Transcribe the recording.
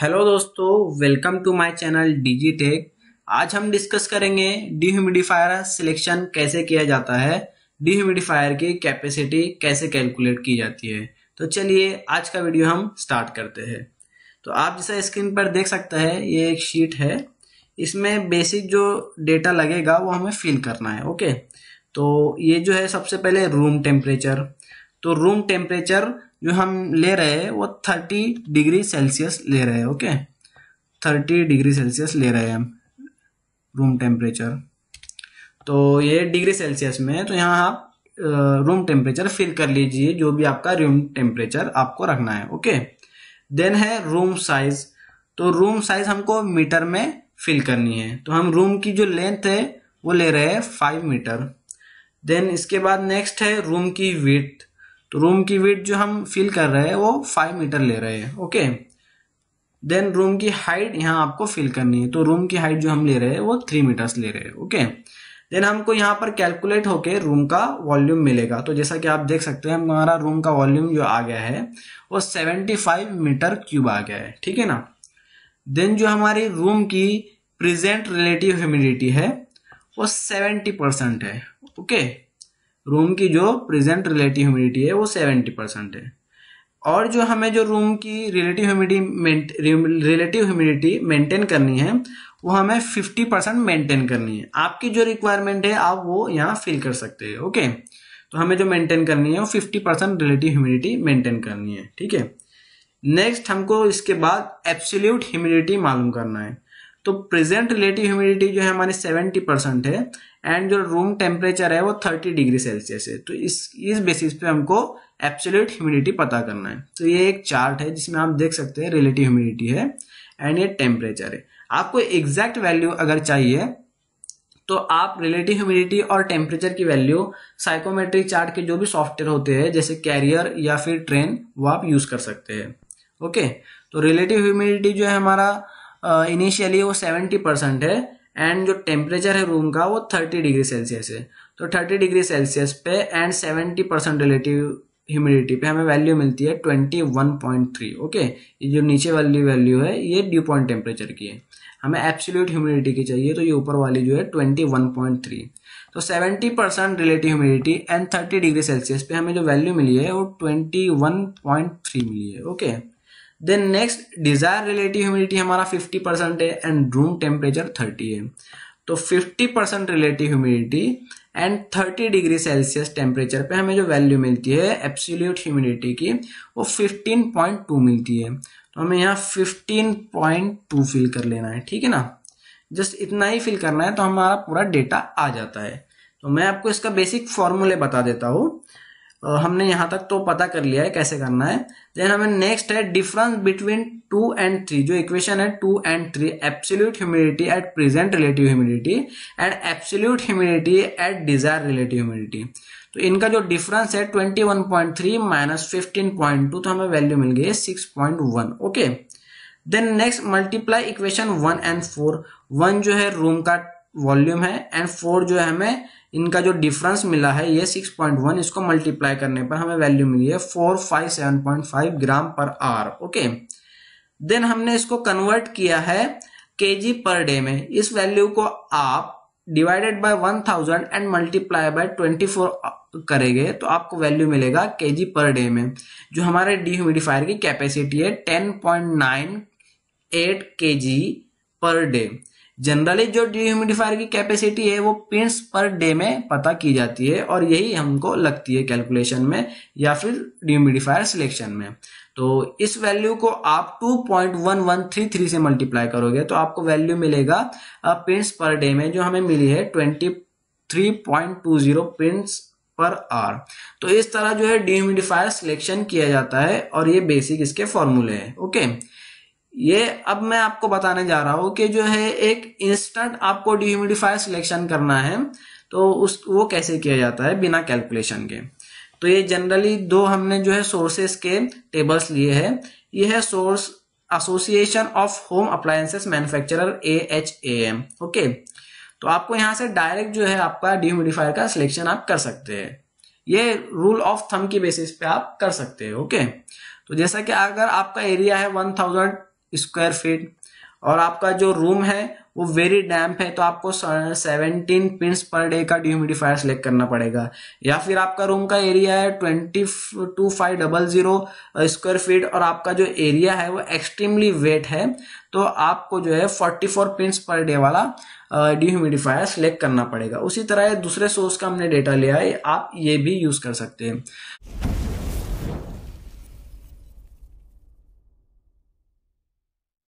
Hello दोस्तों welcome to my channel tech आज हम डिस्कस करेंगे डिह्यूमिडिफायर सिलेक्शन कैसे किया जाता है डिह्यूमिडिफायर की कैपेसिटी कैसे कैलकुलेट की जाती है तो चलिए आज का वीडियो हम स्टार्ट करते हैं तो आप जैसा स्क्रीन पर देख सकते हैं ये एक शीट है इसमें बेसिक जो डेटा लगेगा वो हमें फिल करना है ओके तो ये जो है सबसे पहले रूम टेम्परेचर तो रूम टेम्परेचर जो हम ले रहे हैं वो थर्टी डिग्री सेल्सियस ले रहे हैं ओके थर्टी डिग्री सेल्सियस ले रहे हैं हम रूम टेम्परेचर तो ये डिग्री सेल्सियस में है तो यहाँ आप रूम टेम्परेचर फिल कर लीजिए जो भी आपका रूम टेम्परेचर आपको रखना है ओके देन है रूम साइज तो रूम साइज हमको मीटर में फिल करनी है तो हम रूम की जो लेंथ है वो ले रहे हैं फाइव मीटर देन इसके बाद नेक्स्ट है रूम की विथ तो रूम की वेट जो हम फिल कर रहे हैं वो फाइव मीटर ले रहे हैं ओके देन रूम की हाइट यहाँ आपको फिल करनी है तो रूम की हाइट जो हम ले रहे हैं वो थ्री मीटर्स ले रहे हैं ओके देन हमको यहाँ पर कैलकुलेट होके रूम का वॉल्यूम मिलेगा तो जैसा कि आप देख सकते हैं हमारा रूम का वॉल्यूम जो आ गया है वो सेवेंटी फाइव मीटर क्यूब आ गया है ठीक है ना देन जो हमारी रूम की प्रेजेंट रिलेटिव ह्यूमिडिटी है वो सेवेंटी परसेंट है ओके okay? रूम की जो प्रेजेंट रिलेटिव ह्यूमिडिटी है वो सेवेंटी परसेंट है और जो हमें जो रूम की relative humidity relative humidity maintain करनी है वो हमें फिफ्टी परसेंट मेंटेन करनी है आपकी जो रिक्वायरमेंट है आप वो यहाँ फिल कर सकते हैं ओके तो हमें जो मेंटेन करनी है वो fifty percent relative humidity maintain करनी है ठीक है नेक्स्ट हमको इसके बाद एब्सोल्यूट ह्यूमिडिटी मालूम करना है तो प्रेजेंट रिलेटिव ह्यूमिडिटी जो है हमारी सेवेंटी परसेंट है एंड जो रूम टेम्परेचर है वो थर्टी डिग्री सेल्सियस है तो इस इस बेसिस पे हमको एब्सोल्यूट ह्यूमिडिटी पता करना है तो ये एक चार्ट है जिसमें आप देख सकते हैं रिलेटिव ह्यूमिडिटी है एंड ये टेम्परेचर है आपको एग्जैक्ट वैल्यू अगर चाहिए तो आप रिलेटिव ह्यूमिडिटी और टेम्परेचर की वैल्यू साइकोमेट्रिक चार्ट के जो भी सॉफ्टवेयर होते हैं जैसे कैरियर या फिर ट्रेन वो आप यूज कर सकते हैं ओके तो रिलेटिव ह्यूमिडिटी जो है हमारा इनिशियली वो सेवेंटी परसेंट है एंड जो टेम्परेचर है रूम का वो थर्टी डिग्री सेल्सियस है तो थर्टी डिग्री सेल्सियस पे and seventy percent relative humidity पे हमें वैल्यू मिलती है twenty one point three okay ये जो नीचे वाली वैल्यू है ये ड्यू पॉइंट टेम्परेचर की है हमें एब्सोल्यूट ह्यूमिडिटी की चाहिए तो ये ऊपर वाली जो है ट्वेंटी वन पॉइंट थ्री तो seventy percent relative humidity and thirty degree Celsius पे हमें जो वैल्यू मिली है वो ट्वेंटी वन पॉइंट थ्री मिली है okay okay? Then next desire relative humidity हमारा 50 परसेंट है एंड रूम टेम्परेचर 30 है तो 50 percent relative humidity and 30 degree Celsius temperature पे हमें जो वैल्यू मिलती है एप्सिल्यूट ह्यूमिडिटी की वो 15.2 मिलती है तो हमें यहाँ 15.2 फिल कर लेना है ठीक है ना जस्ट इतना ही फिल करना है तो हमारा पूरा डेटा आ जाता है तो मैं आपको इसका बेसिक फॉर्मूले बता देता हूँ हमने यहां तक तो पता कर लिया है कैसे करना है देन हमें नेक्स्ट है difference between two and three जो इक्वेशन है two and three absolute humidity at present relative humidity and absolute humidity at desire relative humidity तो इनका जो डिफरेंस है twenty one point three minus fifteen point two तो हमें value मिल गई है six point one okay then next multiply equation one and four one जो है रूम का वॉल्यूम है एंड फोर जो है हमें इनका जो डिफरेंस मिला है ये सिक्स पॉइंट वन इसको मल्टीप्लाई करने पर हमें वैल्यू मिली है four five seven point five gram per hour okay then हमने इसको कन्वर्ट किया है के जी पर डे में इस वैल्यू को आप divided by one thousand and multiply by twenty four करेंगे तो आपको वैल्यू मिलेगा के जी पर डे में जो हमारे डिह्यूमिडिफायर की कैपेसिटी है ten point nine eight K G per day generally जो डिह्यूमिडिफायर की कैपेसिटी है वो पिंट्स पर डे में पता की जाती है और यही हमको लगती है कैलकुलेशन में या फिर डिह्यूमिडिफायर सिलेक्शन में तो इस वैल्यू को आप 2.1133 से मल्टीप्लाई करोगे तो आपको वैल्यू मिलेगा पिंट्स पर डे में जो हमें मिली है 23.20 पिंट्स पर आर तो इस तरह जो है डिह्यूमिडिफायर सिलेक्शन किया जाता है और ये बेसिक इसके फॉर्मूले हैं ओके ये अब मैं आपको बताने जा रहा हूं कि जो है एक इंस्टेंट आपको डिह्यूमिडिफायर सिलेक्शन करना है तो उस वो कैसे किया जाता है बिना कैलकुलेशन के तो ये जनरली दो हमने जो है सोर्सेस के टेबल्स लिए हैं ये है source association of home appliances manufacturer A H A M okay तो आपको यहाँ से डायरेक्ट जो है आपका डिह्यूमिडिफायर का सिलेक्शन आप कर सकते हैं ये रूल ऑफ थम की बेसिस पे आप कर सकते हैं ओके तो जैसा कि अगर आपका एरिया है वन थाउजेंड स्क्वायर फीट और आपका जो रूम है वो वेरी डैम्प है तो आपको सेवनटीन पिंस पर डे का डिह्यूमिडिफायर सेलेक्ट करना पड़ेगा या फिर आपका रूम का एरिया है twenty two five double zero square feet और आपका जो एरिया है वो एक्सट्रीमली वेट है तो आपको जो है forty four pints per day वाला डिह्यूमिडिफायर uh, सेलेक्ट करना पड़ेगा उसी तरह दूसरे सोर्स का हमने डेटा लिया है आप ये भी यूज़ कर सकते हैं